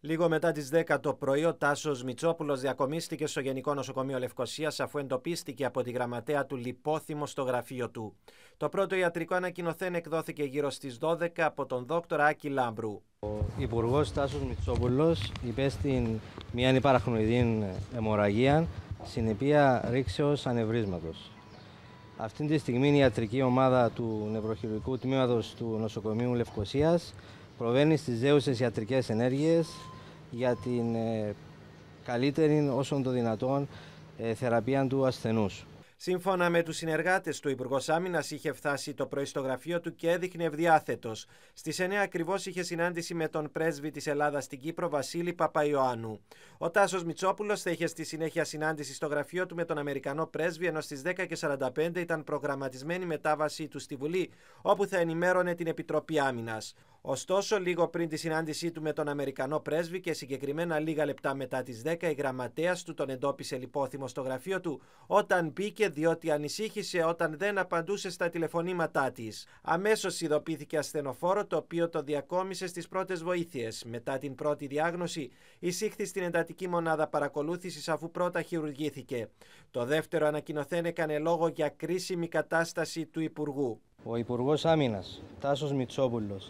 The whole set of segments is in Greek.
Λίγο μετά τις 10 το πρωί, ο Τάσος Μητσόπουλος διακομίστηκε στο Γενικό Νοσοκομείο Λευκοσίας αφού εντοπίστηκε από τη γραμματέα του λιπόθυμο στο γραφείο του. Το πρώτο ιατρικό ανακοινωθέν εκδόθηκε γύρω στις 12 από τον δόκτωρα Άκη Λάμπρου. Ο Υπουργός Τάσος Μητσόπουλος υπέστη μια υπαραχνοειδή αιμορραγία συνεπία ρήξεως ανευρίσματο. Αυτή τη στιγμή η ιατρική ομάδα του νευροχειρουργικού τμήματος του νοσοκομείου Λευκοσίας προβαίνει στις δέουσες ιατρικές ενέργειες για την ε, καλύτερη όσων το δυνατόν ε, θεραπεία του ασθενούς. Σύμφωνα με τους συνεργάτες του, Υπουργός Άμυνας είχε φτάσει το πρωί στο γραφείο του και έδειχνε ευδιάθετος. Στις 9 ακριβώς είχε συνάντηση με τον πρέσβη της Ελλάδας στην Κύπρο, Βασίλη Παπαϊωάννου. Ο Τάσος Μητσόπουλος θα είχε στη συνέχεια συνάντηση στο γραφείο του με τον Αμερικανό πρέσβη, ενώ στις 10.45 ήταν προγραμματισμένη μετάβασή του στη Βουλή, όπου θα ενημέρωνε την Επιτροπή Άμυνας. Ωστόσο, λίγο πριν τη συνάντησή του με τον Αμερικανό πρέσβη και συγκεκριμένα λίγα λεπτά μετά τις 10, η γραμματέας του τον εντόπισε λιπόθυμο στο γραφείο του όταν μπήκε διότι ανησύχησε όταν δεν απαντούσε στα τηλεφωνήματά της. Αμέσως ειδοποιήθηκε ασθενοφόρο το οποίο το διακόμισε στις πρώτες βοήθειες. Μετά την πρώτη διάγνωση, εισήχθη στην εντατική μονάδα παρακολούθησης αφού πρώτα χειρουργήθηκε. Το δεύτερο ανακοινωθέν έκανε λόγο για κρίσιμη κατάσταση του Υπουργού. Ο Υπουργός Άμυνας, Τάσος μιτσόπουλο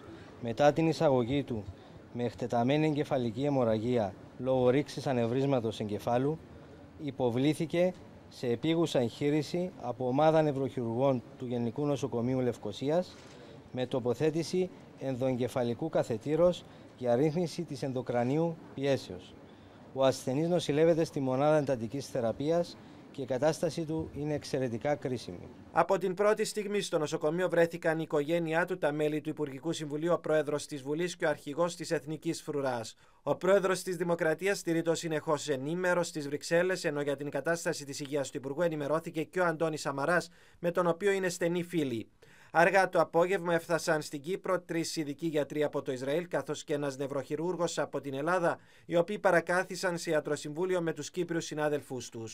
μετά την εισαγωγή του με εκτεταμένη εγκεφαλική αιμορραγία λόγω ρήξης ανεβρίσματος εγκεφάλου, υποβλήθηκε σε επίγουσα εγχείρηση από ομάδα νευροχειρουργών του Γενικού Νοσοκομείου Λευκοσίας με τοποθέτηση ενδοεγκεφαλικού καθετήρος για ρύθμιση της ενδοκρανίου πιέσεως. Ο ασθενής νοσηλεύεται στη μονάδα εντατικής θεραπείας και η κατάσταση του είναι εξαιρετικά κρίσιμη. Από την πρώτη στιγμή στο νοσοκομείο βρέθηκαν η οικογένειά του, τα μέλη του Υπουργικού Συμβουλίου, ο πρόεδρος της Βουλής και ο αρχηγός της Εθνικής Φρουράς. Ο πρόεδρος της Δημοκρατίας το συνεχώ ενήμερος στις Βρυξέλλες, ενώ για την κατάσταση της υγείας του Υπουργού ενημερώθηκε και ο Αντώνης Σαμαράς, με τον οποίο είναι στενή φίλη. Αργά το απόγευμα έφτασαν στην Κύπρο τρεις ειδικοί γιατροί από το Ισραήλ, καθώς και ένας νευροχειρούργος από την Ελλάδα, οι οποίοι παρακάθισαν σε ιατροσυμβούλιο με τους Κύπριους συνάδελφούς τους.